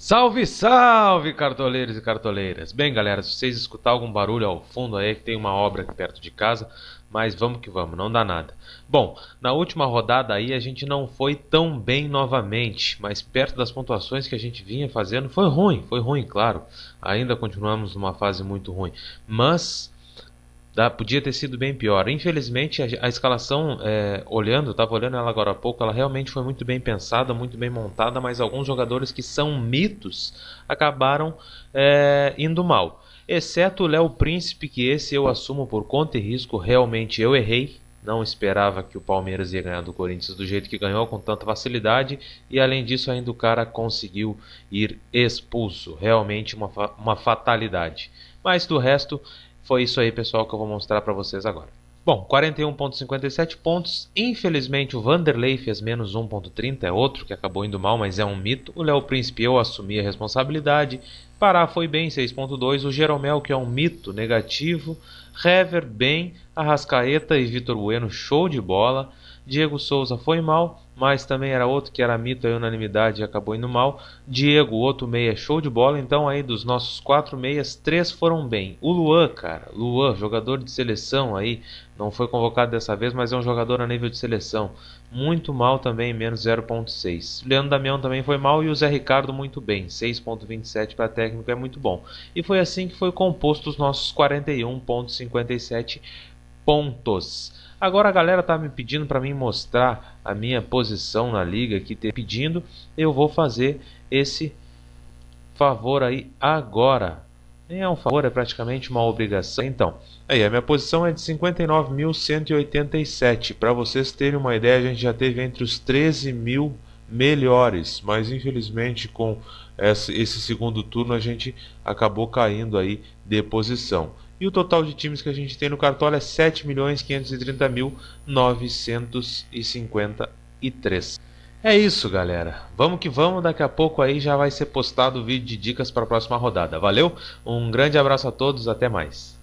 Salve, salve, cartoleiros e cartoleiras! Bem, galera, se vocês escutarem algum barulho ao fundo aí, que tem uma obra aqui perto de casa, mas vamos que vamos, não dá nada. Bom, na última rodada aí a gente não foi tão bem novamente, mas perto das pontuações que a gente vinha fazendo, foi ruim, foi ruim, claro. Ainda continuamos numa fase muito ruim, mas Podia ter sido bem pior. Infelizmente, a, a escalação, é, olhando, estava olhando ela agora há pouco, ela realmente foi muito bem pensada, muito bem montada, mas alguns jogadores que são mitos acabaram é, indo mal. Exceto o Léo Príncipe, que esse eu assumo por conta e risco, realmente eu errei. Não esperava que o Palmeiras ia ganhar do Corinthians do jeito que ganhou, com tanta facilidade, e além disso, ainda o cara conseguiu ir expulso. Realmente uma, uma fatalidade. Mas do resto, foi isso aí, pessoal, que eu vou mostrar para vocês agora. Bom, 41.57 pontos. Infelizmente, o Vanderlei fez menos 1.30, é outro que acabou indo mal, mas é um mito. O Léo Príncipe eu assumi a responsabilidade. Pará foi bem, 6.2. O Jeromel, que é um mito negativo. Hever, bem. Arrascaeta e Vitor Bueno, show de bola. Diego Souza foi mal, mas também era outro que era mito e unanimidade e acabou indo mal. Diego, outro meia, show de bola. Então aí dos nossos quatro meias, três foram bem. O Luan, cara, Luan, jogador de seleção aí, não foi convocado dessa vez, mas é um jogador a nível de seleção. Muito mal também, menos 0.6. Leandro Damião também foi mal e o Zé Ricardo muito bem, 6.27 para técnico é muito bom. E foi assim que foi composto os nossos 41.57 pontos. Agora a galera tá me pedindo para mim mostrar a minha posição na liga que ter tá pedindo, eu vou fazer esse favor aí agora. Nem é um favor, é praticamente uma obrigação. Então, aí a minha posição é de 59.187. Para vocês terem uma ideia, a gente já teve entre os 13 mil melhores, mas infelizmente com esse segundo turno a gente acabou caindo aí de posição e o total de times que a gente tem no Cartola é 7.530.953. É isso, galera. Vamos que vamos, daqui a pouco aí já vai ser postado o vídeo de dicas para a próxima rodada. Valeu? Um grande abraço a todos, até mais.